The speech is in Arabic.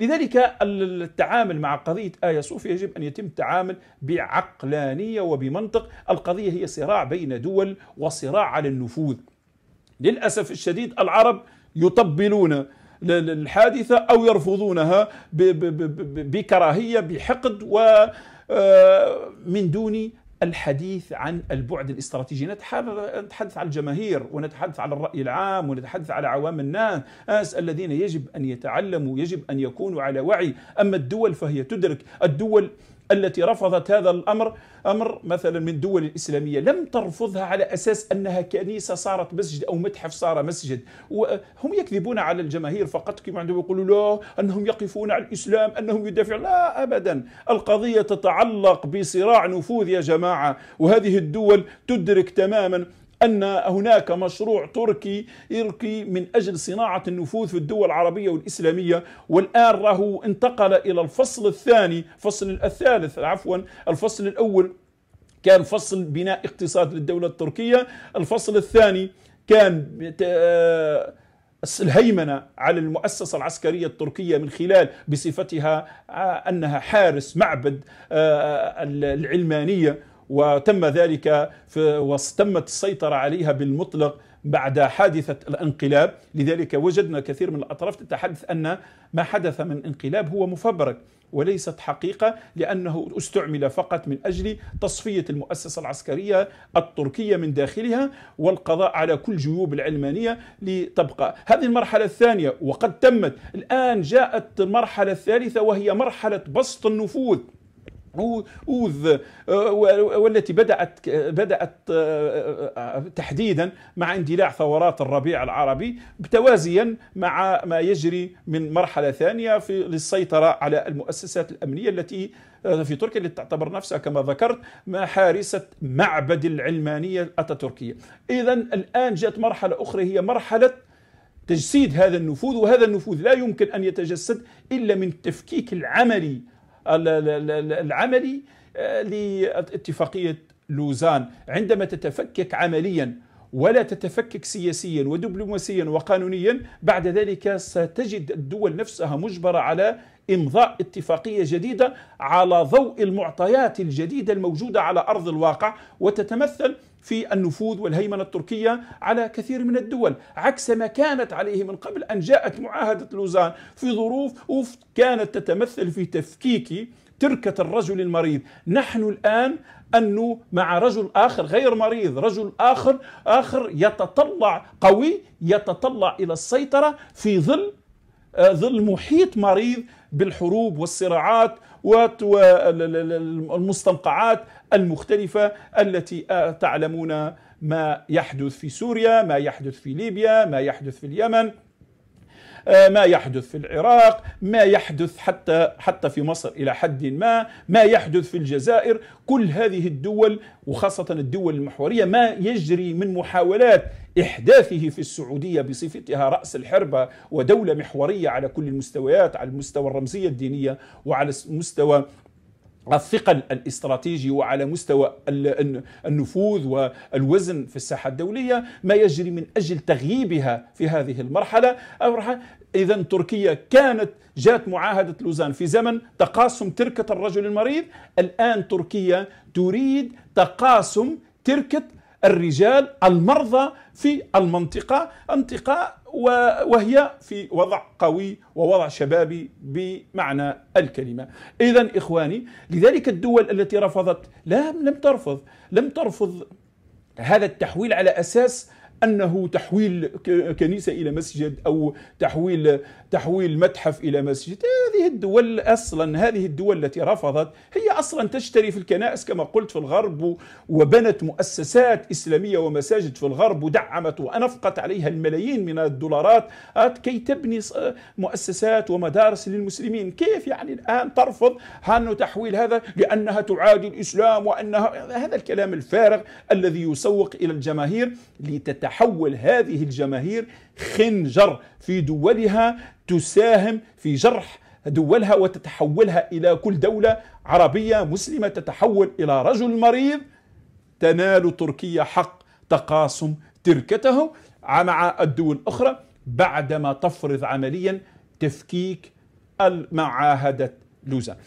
لذلك التعامل مع قضية آية صوفيا يجب أن يتم التعامل بعقلانية وبمنطق القضية هي صراع بين دول وصراع على النفوذ للأسف الشديد العرب يطبلون الحادثة أو يرفضونها بكراهية بحقد و آه، من دون الحديث عن البعد الاستراتيجي نتحدث عن الجماهير ونتحدث عن الرأي العام ونتحدث على عوام الناس الذين يجب أن يتعلموا يجب أن يكونوا على وعي أما الدول فهي تدرك الدول التي رفضت هذا الأمر أمر مثلا من دول الإسلامية لم ترفضها على أساس أنها كنيسة صارت مسجد أو متحف صار مسجد وهم يكذبون على الجماهير فقط كما عندهم يقولوا لا أنهم يقفون على الإسلام أنهم يدافعون لا أبدا القضية تتعلق بصراع نفوذ يا جماعة وهذه الدول تدرك تماما أن هناك مشروع تركي يركي من أجل صناعة النفوذ في الدول العربية والإسلامية والآن راهو انتقل إلى الفصل الثاني فصل الثالث عفوا الفصل الأول كان فصل بناء اقتصاد للدولة التركية الفصل الثاني كان آه، الهيمنة على المؤسسة العسكرية التركية من خلال بصفتها آه، أنها حارس معبد آه، العلمانية وتم ذلك وتمت السيطرة عليها بالمطلق بعد حادثة الانقلاب لذلك وجدنا كثير من الأطراف تتحدث أن ما حدث من انقلاب هو مفبرك وليست حقيقة لأنه استعمل فقط من أجل تصفية المؤسسة العسكرية التركية من داخلها والقضاء على كل جيوب العلمانية لتبقى هذه المرحلة الثانية وقد تمت الآن جاءت المرحلة الثالثة وهي مرحلة بسط النفوذ اوذ والتي بدأت بدأت آه، آه، آه، تحديدا مع اندلاع ثورات الربيع العربي توازيا مع ما يجري من مرحلة ثانية في للسيطرة على المؤسسات الأمنية التي في تركيا اللي تعتبر نفسها كما ذكرت حارسة معبد العلمانية أتاتوركية إذا الآن جاءت مرحلة أخرى هي مرحلة تجسيد هذا النفوذ وهذا النفوذ لا يمكن أن يتجسد إلا من التفكيك العملي العملي آه، لاتفاقية لوزان عندما تتفكك عمليا ولا تتفكك سياسيا ودبلوماسيا وقانونيا بعد ذلك ستجد الدول نفسها مجبرة على إمضاء اتفاقية جديدة على ضوء المعطيات الجديدة الموجودة على أرض الواقع وتتمثل في النفوذ والهيمنة التركية على كثير من الدول عكس ما كانت عليه من قبل أن جاءت معاهدة لوزان في ظروف كانت تتمثل في تفكيك تركة الرجل المريض نحن الآن أنه مع رجل آخر غير مريض رجل آخر آخر يتطلع قوي يتطلع إلى السيطرة في ظل آه، ظل محيط مريض بالحروب والصراعات والمستنقعات المختلفة التي آه، تعلمون ما يحدث في سوريا ما يحدث في ليبيا ما يحدث في اليمن آه، ما يحدث في العراق ما يحدث حتى حتى في مصر الى حد ما ما يحدث في الجزائر كل هذه الدول وخاصه الدول المحوريه ما يجري من محاولات احداثه في السعوديه بصفتها راس الحربه ودوله محوريه على كل المستويات على المستوى الرمزيه الدينيه وعلى مستوى الثقل الاستراتيجي وعلى مستوى النفوذ والوزن في الساحة الدولية ما يجري من أجل تغييبها في هذه المرحلة إذا تركيا كانت جاءت معاهدة لوزان في زمن تقاسم تركة الرجل المريض الآن تركيا تريد تقاسم تركة الرجال المرضى في المنطقة انتقاء وهي في وضع قوي ووضع شبابي بمعنى الكلمة إذا إخواني لذلك الدول التي رفضت لا لم ترفض لم ترفض هذا التحويل على أساس انه تحويل كنيسه الى مسجد او تحويل تحويل متحف الى مسجد هذه الدول اصلا هذه الدول التي رفضت هي هي أصلا تشتري في الكنائس كما قلت في الغرب وبنت مؤسسات إسلامية ومساجد في الغرب ودعمت وأنفقت عليها الملايين من الدولارات كي تبني مؤسسات ومدارس للمسلمين كيف يعني الآن ترفض أن تحويل هذا لأنها تعادي الإسلام وأنها هذا الكلام الفارغ الذي يسوق إلى الجماهير لتتحول هذه الجماهير خنجر في دولها تساهم في جرح دولها وتتحولها إلى كل دولة عربية مسلمة تتحول إلى رجل مريض تنال تركيا حق تقاسم تركته مع الدول الأخرى بعدما تفرض عمليا تفكيك المعاهدة لوزان